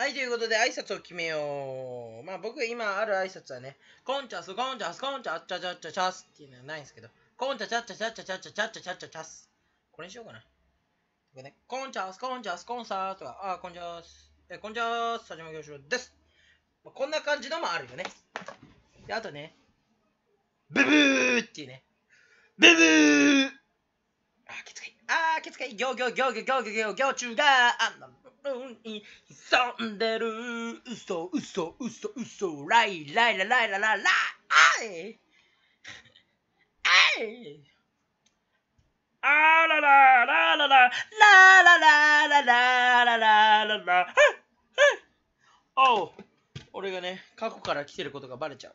はい、ということで挨拶を決めよう。まあ僕今ある挨拶はね、コンチャス、コンチャス、コンチャッチャチャチャチャスっていうのはないんですけど、コンチャチャッチャチャッチャチャチャチャチャチャチャチャス。これにしようかな。これね、コンチャス、コンチャス、コンサーとか、あー、コンチャス、え、コンチャス、佐島教授です。まあ、こんな感じのもあるよね。で、あとね、ブブーっていうね、ブブーあー、気つかい。あー、きつかい。行行行行行行行行中が、あんな。に潜んでる嘘嘘嘘嘘ライライラライラララあいあいあらららららららららららららら おう俺がね過去から来てることがバレちゃう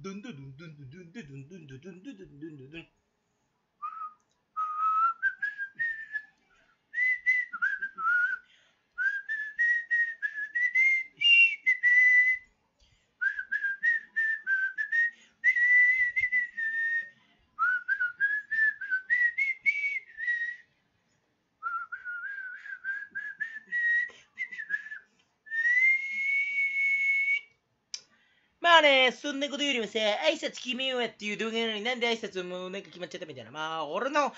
あね、すんねことよりもさ、挨拶決めようやっていう動画なのになんで挨拶もなんか決まっちゃったみたいな。まあ、俺の挨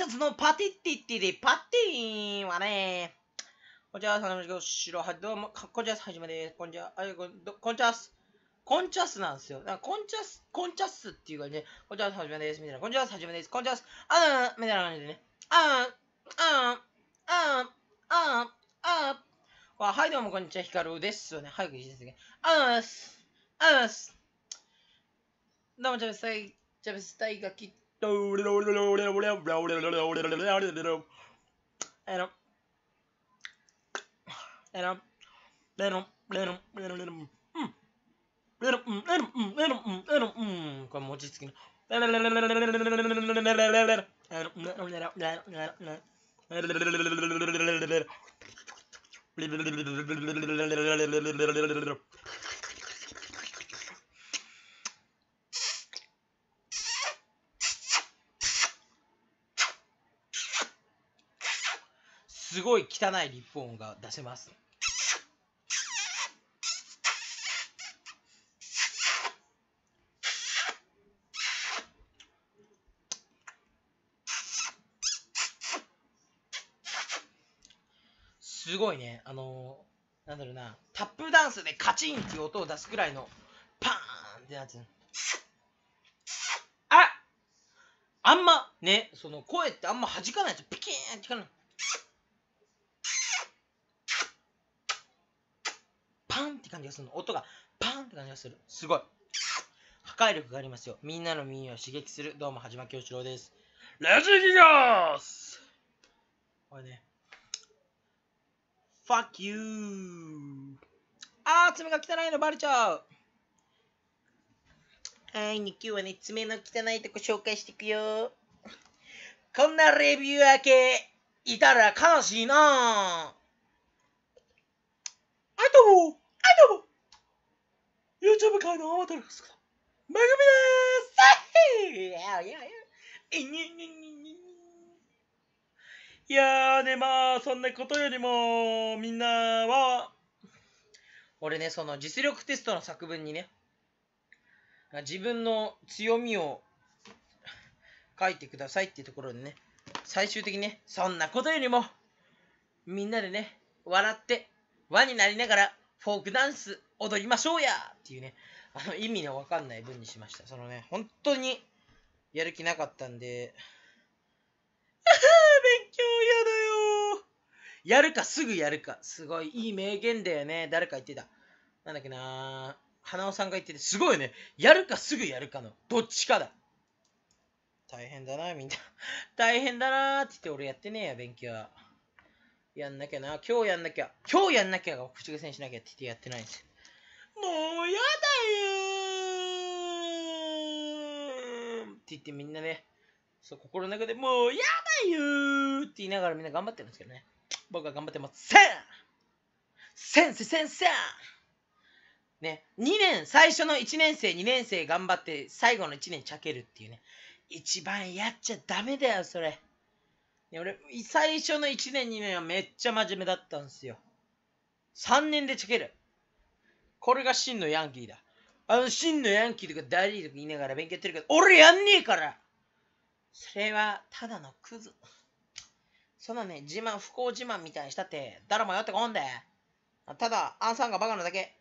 拶のパティティ言ってで、パティはね、こんちは、さなみごしろ、はい、どうも、こんちは、はじめです。こんちは、あいこん、こんちはこんちゃすなんですよ。なんかこんちゃす、こんちゃすっていう感じで、こんちゃはじめです。みたいな、こんちゃはじめです。こんちゃあーみたいな感じでね。あー、あー、あー、あー、あー。はい、どうも、こんにちは、ヒカルです。よね。早く言いですね。あーす。us. no one ever say, ever stay lucky. And um, and um, and um, and um, and um, and um, Como diz que... すごい汚いリッ音が出せます。すごいね、あのー、なんだろうな、タップダンスでカチンっていう音を出すくらいの、パーンってやつ。ああんま、ね、その声ってあんま弾かないつピキーンって弾かない。パンって感じがするの。音がパンって感じがする。すごい。破壊力がありますよ。みんなの耳を刺激する。どうも、はじまきょうしろうです。ラジギガースこれね。Fuck you! あー、爪が汚いのバレちゃうはい、今日はね、爪の汚いとこ紹介していくよ。こんなレビュー明け、いたら悲しいなあと YouTube 界のアマトルクス番組でーすいやーね、まあ、そんなことよりも、みんなは、俺ね、その実力テストの作文にね、自分の強みを書いてくださいっていうところでね、最終的にね、そんなことよりも、みんなでね、笑って、輪になりながらフォークダンス踊りましょうやっていうね、あの意味のわかんない文にしました。そのね、本当にやる気なかったんで、あ勉強やだよやるかすぐやるか。すごいいい名言だよね。誰か言ってた。なんだっけな花尾さんが言ってて、すごいね。やるかすぐやるかの、どっちかだ。大変だな、みんな。大変だなって言って、俺やってねえや、勉強は。やんなきゃな、今日やんなきゃ、今日やんなきゃが口癖にしなきゃって言ってやってないんですよ。もうやだよーって言ってみんなね、そう心の中でもうやだよーって言いながらみんな頑張ってるんですけどね。僕は頑張ってません先生先生ね、2年、最初の1年生、2年生頑張って、最後の1年ちゃけるっていうね。一番やっちゃダメだよ、それ。俺、最初の1年、2年はめっちゃ真面目だったんですよ。3年でチケる。これが真のヤンキーだ。あの真のヤンキーとか大事とか言いながら勉強やってるけど、俺やんねえからそれはただのクズ。そんなね、自慢、不幸自慢みたいにしたって、誰もやってこんで。ただ、アンさんがバカなだけ。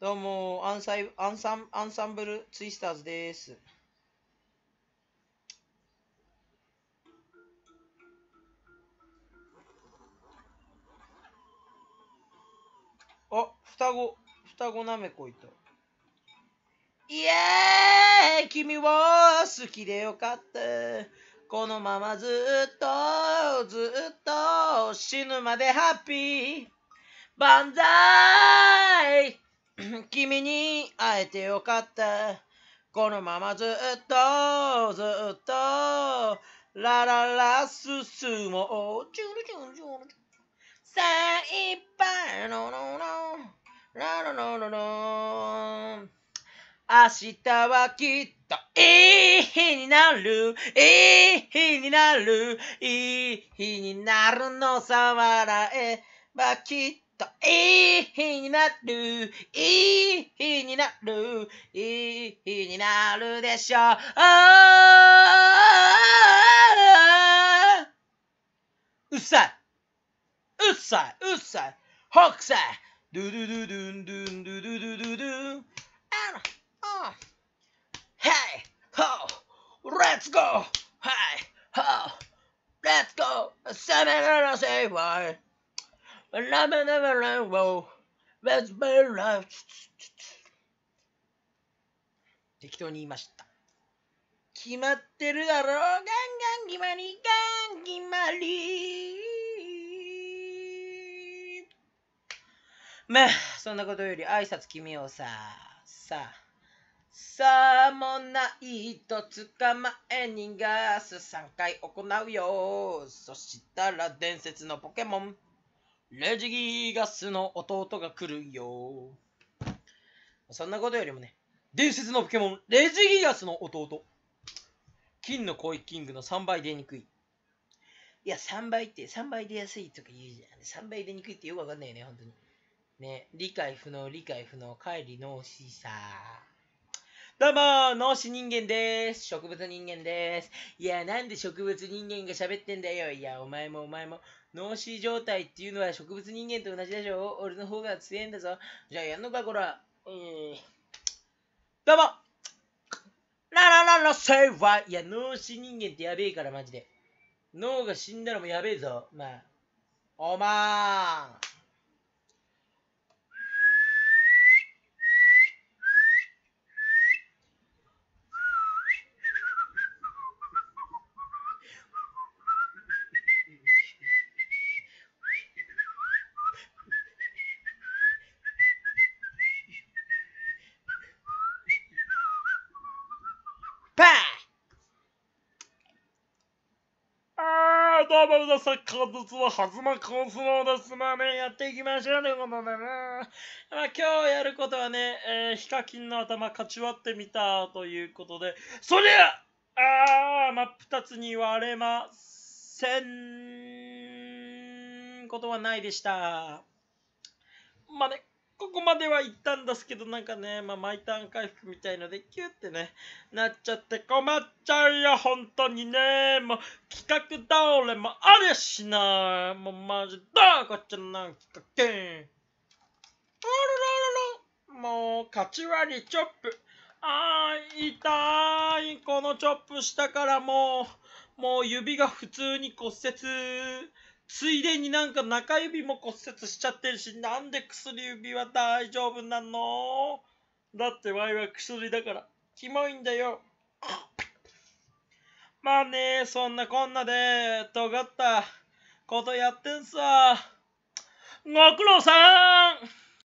どうも、アンサイアンサンアンサンブルツイスターズです。あ、双子、双子なめこいた。イエーイ君を好きでよかった。このままずっと、ずっと、死ぬまでハッピー。万歳 君に会えてよかった。このままずっと、ずっと、ラララ進もう。チュルチュルチュルチュル。さあ、いっぱい、ののの。明日はきっといい日になる、いい日になる、いい日になるのさ笑えばきっと。といい日になる、いい日になる、いい日になるでしょう。うっさい歳うっさい北斎ドゥドゥドゥドゥンドゥンドゥドゥドゥドゥドゥンあらあ Hey ho let's go Hey ho let's サメならせいわいラメなメラわを。e t s be life 適当に言いました決まってるだろうガンガン決まりガン決まりまあ、そんなことより挨拶決めようさ。さあ。さあ、もないと捕まえ逃がす3回行うよ。そしたら伝説のポケモン。レジギガスの弟が来るよ。そんなことよりもね、伝説のポケモン、レジギガスの弟。金の恋キングの3倍出にくい。いや、3倍って、3倍出やすいとか言うじゃん。3倍出にくいってよくわかんないよね、本当に。ね、理解不能、理解不能、帰り脳死さ。どうも脳死人間です。植物人間です。いや、なんで植物人間が喋ってんだよ。いや、お前もお前も、脳死状態っていうのは植物人間と同じでしょ。俺の方が強えんだぞ。じゃあやんのか、こら。うん。どうもララララセイはいや、脳死人間ってやべえから、マジで。脳が死んだらもやべえぞ。まあ。おまーんーバルダサッカー術は弾まコンスローです。まあね、やっていきましょうということでね。まあ今日やることはね、えー、ヒカキンの頭かち割ってみたということで、そりゃあー、真っ二つに割れませんことはないでした。まあね。ここまでは行ったんですけど、なんかね、まあ、毎ターン回復みたいので、キューってね、なっちゃって困っちゃうよ、本当にね。もう、企画倒れもあれしない。もう、マジだ、こっちの企画けん。あらららら、もう、勝ち割りチョップ。あー、痛い。このチョップしたからもう、もう指が普通に骨折。ついでになんか中指も骨折しちゃってるし、なんで薬指は大丈夫なのだってワイは薬だから、キモいんだよ。まあね、そんなこんなで、尖ったことやってんさ。ご苦労さん